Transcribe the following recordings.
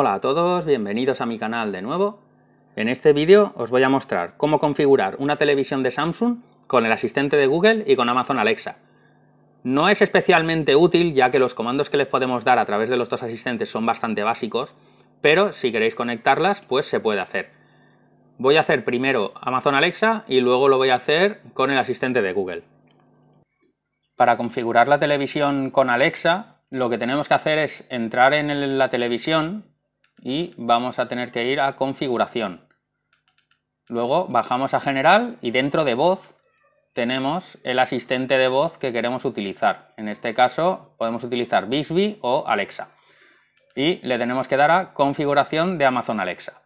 Hola a todos, bienvenidos a mi canal de nuevo. En este vídeo os voy a mostrar cómo configurar una televisión de Samsung con el asistente de Google y con Amazon Alexa. No es especialmente útil ya que los comandos que les podemos dar a través de los dos asistentes son bastante básicos, pero si queréis conectarlas pues se puede hacer. Voy a hacer primero Amazon Alexa y luego lo voy a hacer con el asistente de Google. Para configurar la televisión con Alexa, lo que tenemos que hacer es entrar en la televisión y vamos a tener que ir a configuración. Luego bajamos a general y dentro de voz tenemos el asistente de voz que queremos utilizar. En este caso podemos utilizar Bixby o Alexa. Y le tenemos que dar a configuración de Amazon Alexa.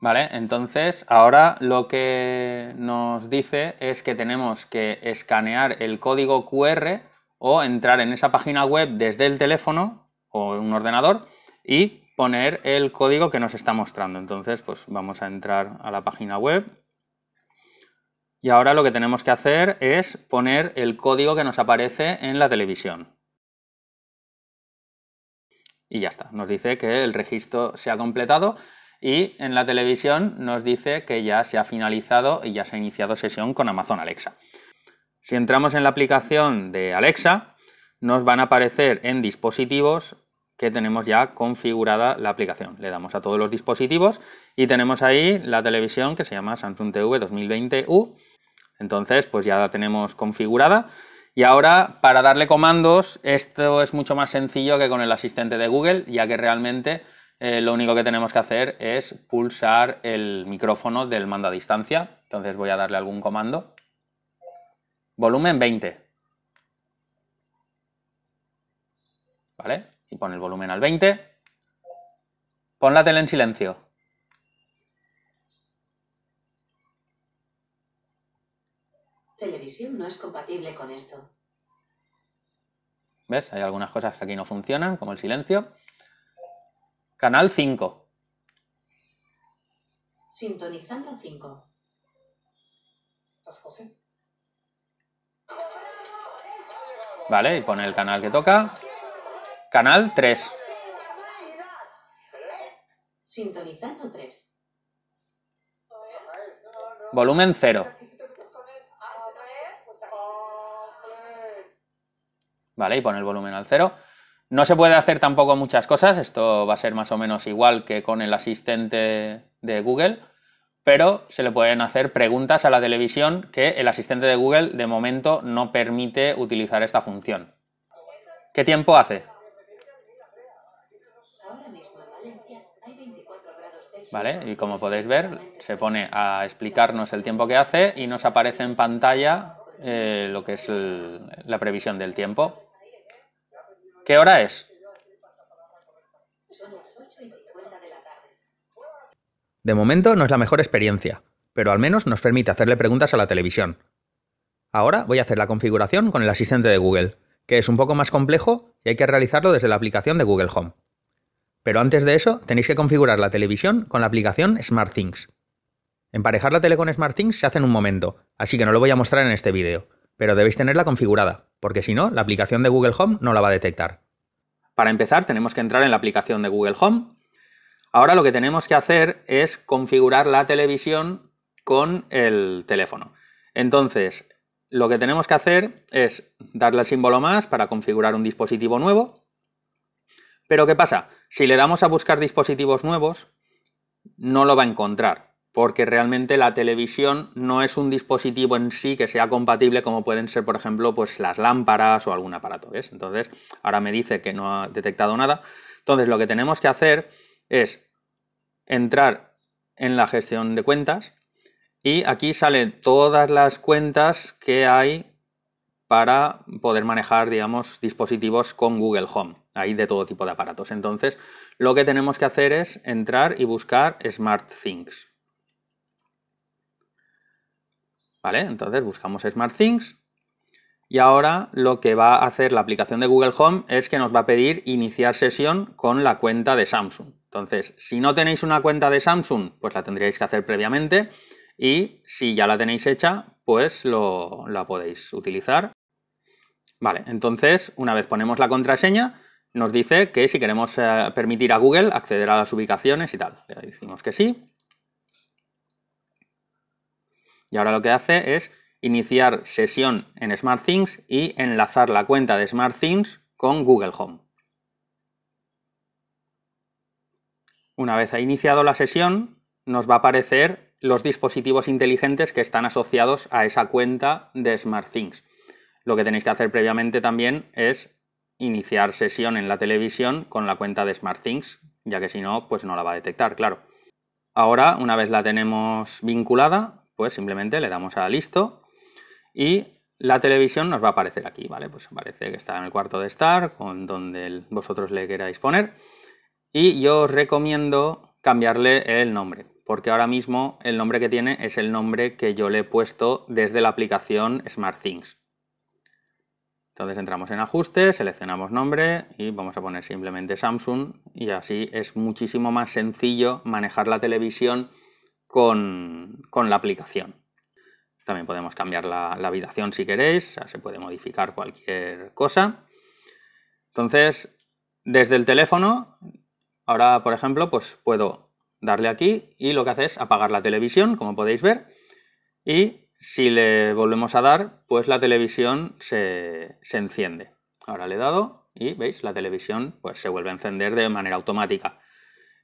Vale, entonces ahora lo que nos dice es que tenemos que escanear el código QR o entrar en esa página web desde el teléfono o un ordenador y poner el código que nos está mostrando. Entonces, pues vamos a entrar a la página web y ahora lo que tenemos que hacer es poner el código que nos aparece en la televisión. Y ya está, nos dice que el registro se ha completado y en la televisión nos dice que ya se ha finalizado y ya se ha iniciado sesión con Amazon Alexa. Si entramos en la aplicación de Alexa, nos van a aparecer en dispositivos que tenemos ya configurada la aplicación. Le damos a todos los dispositivos y tenemos ahí la televisión que se llama Samsung TV 2020U. Entonces, pues ya la tenemos configurada. Y ahora, para darle comandos, esto es mucho más sencillo que con el asistente de Google, ya que realmente eh, lo único que tenemos que hacer es pulsar el micrófono del mando a distancia. Entonces voy a darle algún comando. Volumen 20. ¿Vale? y pone el volumen al 20. Pon la tele en silencio. Televisión no es compatible con esto. ¿Ves? Hay algunas cosas que aquí no funcionan, como el silencio. Canal 5. Sintonizando 5. Vale, y pone el canal que toca. Canal 3. Sintonizando 3. Volumen 0. Vale, y pone el volumen al 0. No se puede hacer tampoco muchas cosas, esto va a ser más o menos igual que con el asistente de Google, pero se le pueden hacer preguntas a la televisión que el asistente de Google de momento no permite utilizar esta función. ¿Qué tiempo hace? ¿vale? Y como podéis ver, se pone a explicarnos el tiempo que hace y nos aparece en pantalla eh, lo que es la previsión del tiempo. ¿Qué hora es? De momento no es la mejor experiencia, pero al menos nos permite hacerle preguntas a la televisión. Ahora voy a hacer la configuración con el asistente de Google, que es un poco más complejo y hay que realizarlo desde la aplicación de Google Home. Pero antes de eso, tenéis que configurar la televisión con la aplicación SmartThings. Emparejar la tele con SmartThings se hace en un momento, así que no lo voy a mostrar en este vídeo, pero debéis tenerla configurada, porque si no, la aplicación de Google Home no la va a detectar. Para empezar, tenemos que entrar en la aplicación de Google Home. Ahora lo que tenemos que hacer es configurar la televisión con el teléfono. Entonces, lo que tenemos que hacer es darle al símbolo más para configurar un dispositivo nuevo. Pero ¿qué pasa? Si le damos a buscar dispositivos nuevos, no lo va a encontrar, porque realmente la televisión no es un dispositivo en sí que sea compatible como pueden ser, por ejemplo, pues las lámparas o algún aparato, Entonces, ahora me dice que no ha detectado nada. Entonces, lo que tenemos que hacer es entrar en la gestión de cuentas y aquí salen todas las cuentas que hay para poder manejar, digamos, dispositivos con Google Home. ahí de todo tipo de aparatos. Entonces, lo que tenemos que hacer es entrar y buscar Smart Things. ¿Vale? Entonces buscamos Smart Things y ahora lo que va a hacer la aplicación de Google Home es que nos va a pedir iniciar sesión con la cuenta de Samsung. Entonces, si no tenéis una cuenta de Samsung, pues la tendríais que hacer previamente y si ya la tenéis hecha, pues la podéis utilizar. Vale, entonces, una vez ponemos la contraseña, nos dice que si queremos eh, permitir a Google acceder a las ubicaciones y tal. Le decimos que sí. Y ahora lo que hace es iniciar sesión en SmartThings y enlazar la cuenta de SmartThings con Google Home. Una vez ha iniciado la sesión, nos va a aparecer los dispositivos inteligentes que están asociados a esa cuenta de SmartThings. Lo que tenéis que hacer previamente también es iniciar sesión en la televisión con la cuenta de SmartThings, ya que si no, pues no la va a detectar, claro. Ahora, una vez la tenemos vinculada, pues simplemente le damos a listo y la televisión nos va a aparecer aquí, ¿vale? Pues aparece que está en el cuarto de estar, con donde vosotros le queráis poner. Y yo os recomiendo cambiarle el nombre, porque ahora mismo el nombre que tiene es el nombre que yo le he puesto desde la aplicación SmartThings. Entonces entramos en ajustes, seleccionamos nombre y vamos a poner simplemente Samsung y así es muchísimo más sencillo manejar la televisión con, la aplicación. También podemos cambiar la, habitación si queréis, se puede modificar cualquier cosa. Entonces, desde el teléfono, ahora por ejemplo, pues puedo darle aquí y lo que hace es apagar la televisión, como podéis ver, y si le volvemos a dar, pues la televisión se, enciende. Ahora le he dado y veis, la televisión pues, se vuelve a encender de manera automática.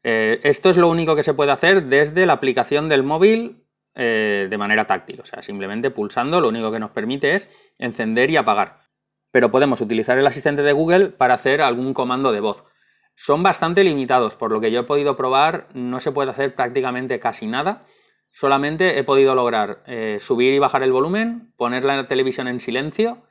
Eh, esto es lo único que se puede hacer desde la aplicación del móvil eh, de manera táctil, o sea, simplemente pulsando lo único que nos permite es encender y apagar. Pero podemos utilizar el asistente de Google para hacer algún comando de voz. Son bastante limitados, por lo que yo he podido probar, no se puede hacer prácticamente casi nada solamente he podido lograr eh, subir y bajar el volumen, poner la televisión en silencio,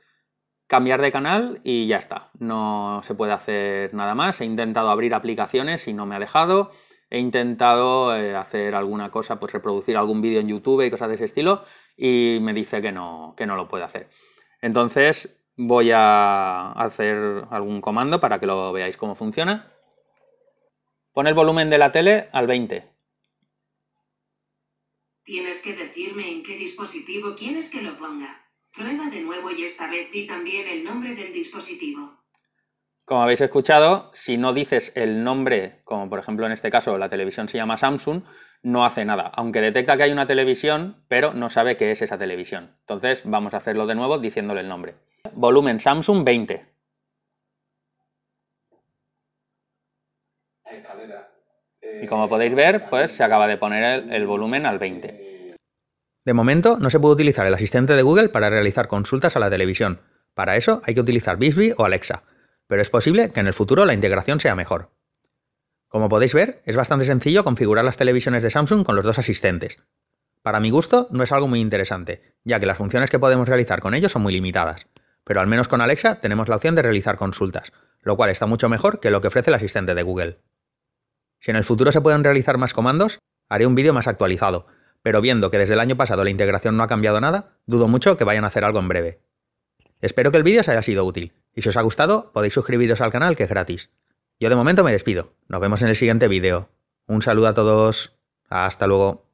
cambiar de canal y ya está. No se puede hacer nada más. He intentado abrir aplicaciones y no me ha dejado. He intentado eh, hacer alguna cosa, pues reproducir algún vídeo en YouTube y cosas de ese estilo y me dice que no, que no lo puede hacer. Entonces voy a hacer algún comando para que lo veáis cómo funciona. Pon el volumen de la tele al 20 Tienes que decirme en qué dispositivo quieres que lo ponga. Prueba de nuevo y esta vez di también el nombre del dispositivo. Como habéis escuchado, si no dices el nombre, como por ejemplo en este caso la televisión se llama Samsung, no hace nada, aunque detecta que hay una televisión, pero no sabe qué es esa televisión. Entonces vamos a hacerlo de nuevo diciéndole el nombre. Volumen Samsung 20. Y como podéis ver, pues se acaba de poner el, volumen al 20. De momento no se puede utilizar el asistente de Google para realizar consultas a la televisión. Para eso hay que utilizar Bixby o Alexa, pero es posible que en el futuro la integración sea mejor. Como podéis ver, es bastante sencillo configurar las televisiones de Samsung con los dos asistentes. Para mi gusto, no es algo muy interesante, ya que las funciones que podemos realizar con ellos son muy limitadas, pero al menos con Alexa tenemos la opción de realizar consultas, lo cual está mucho mejor que lo que ofrece el asistente de Google. Si en el futuro se pueden realizar más comandos, haré un vídeo más actualizado, pero viendo que desde el año pasado la integración no ha cambiado nada, dudo mucho que vayan a hacer algo en breve. Espero que el vídeo os haya sido útil, y si os ha gustado podéis suscribiros al canal que es gratis. Yo de momento me despido, nos vemos en el siguiente vídeo. Un saludo a todos, hasta luego.